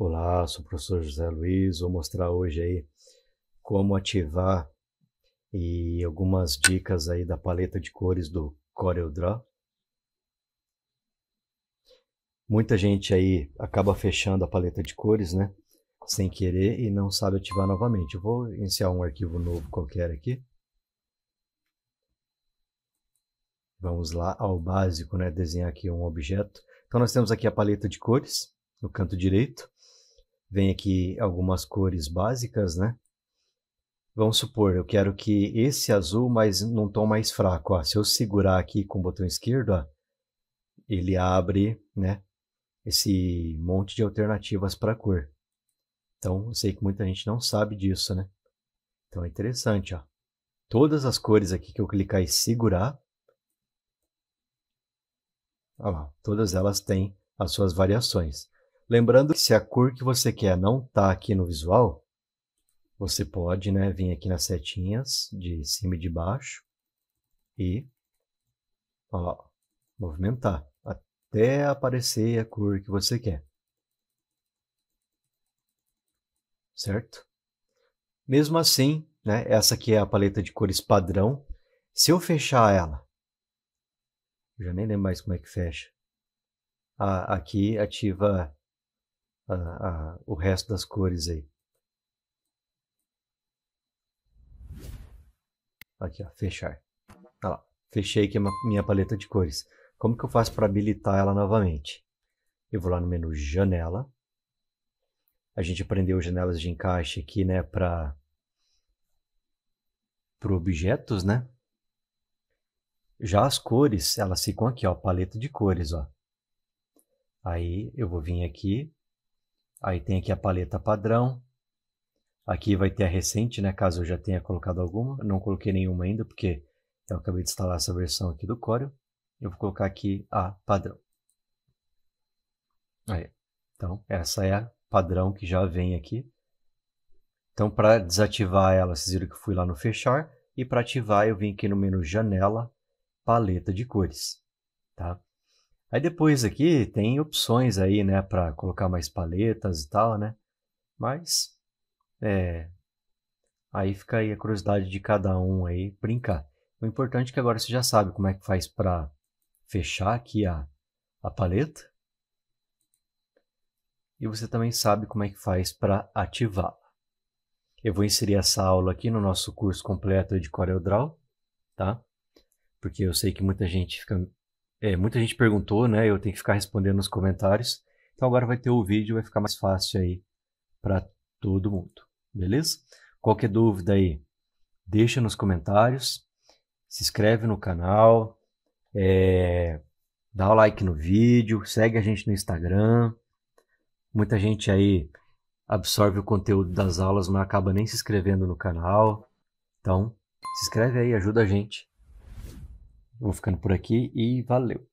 Olá, sou o professor José Luiz. Vou mostrar hoje aí como ativar e algumas dicas aí da paleta de cores do CorelDRAW. Muita gente aí acaba fechando a paleta de cores, né? Sem querer e não sabe ativar novamente. Eu vou iniciar um arquivo novo qualquer aqui. Vamos lá ao básico, né? Desenhar aqui um objeto. Então nós temos aqui a paleta de cores no canto direito. Vem aqui algumas cores básicas, né? Vamos supor, eu quero que esse azul, mas num tom mais fraco. Ó. Se eu segurar aqui com o botão esquerdo, ó, ele abre né, esse monte de alternativas para cor. Então, eu sei que muita gente não sabe disso, né? Então, é interessante. Ó. Todas as cores aqui que eu clicar e segurar, ó lá, todas elas têm as suas variações. Lembrando que se a cor que você quer não está aqui no visual, você pode né, vir aqui nas setinhas de cima e de baixo e ó, movimentar até aparecer a cor que você quer. Certo? Mesmo assim, né, essa aqui é a paleta de cores padrão. Se eu fechar ela, eu já nem lembro mais como é que fecha. aqui ativa a, a, o resto das cores aí. Aqui, ó, fechar. lá, fechei aqui a minha paleta de cores. Como que eu faço para habilitar ela novamente? Eu vou lá no menu Janela. A gente aprendeu janelas de encaixe aqui, né, para para objetos, né? Já as cores, elas ficam aqui, ó, paleta de cores, ó. Aí eu vou vir aqui, Aí tem aqui a paleta padrão. Aqui vai ter a recente, né? Caso eu já tenha colocado alguma. Eu não coloquei nenhuma ainda, porque eu acabei de instalar essa versão aqui do Corel. Eu vou colocar aqui a padrão. Aí. Então, essa é a padrão que já vem aqui. Então, para desativar ela, vocês viram que eu fui lá no fechar. E para ativar, eu vim aqui no menu janela, paleta de cores. Tá? Aí depois aqui tem opções aí, né, para colocar mais paletas e tal, né? Mas é, aí fica aí a curiosidade de cada um aí brincar. O importante é que agora você já sabe como é que faz para fechar aqui a, a paleta. E você também sabe como é que faz para ativá-la. Eu vou inserir essa aula aqui no nosso curso completo de CorelDRAW, tá? Porque eu sei que muita gente fica é, muita gente perguntou, né? Eu tenho que ficar respondendo nos comentários. Então agora vai ter o vídeo, vai ficar mais fácil aí para todo mundo, beleza? Qualquer dúvida aí, deixa nos comentários, se inscreve no canal, é, dá o like no vídeo, segue a gente no Instagram. Muita gente aí absorve o conteúdo das aulas, mas acaba nem se inscrevendo no canal. Então, se inscreve aí, ajuda a gente vou ficando por aqui e valeu!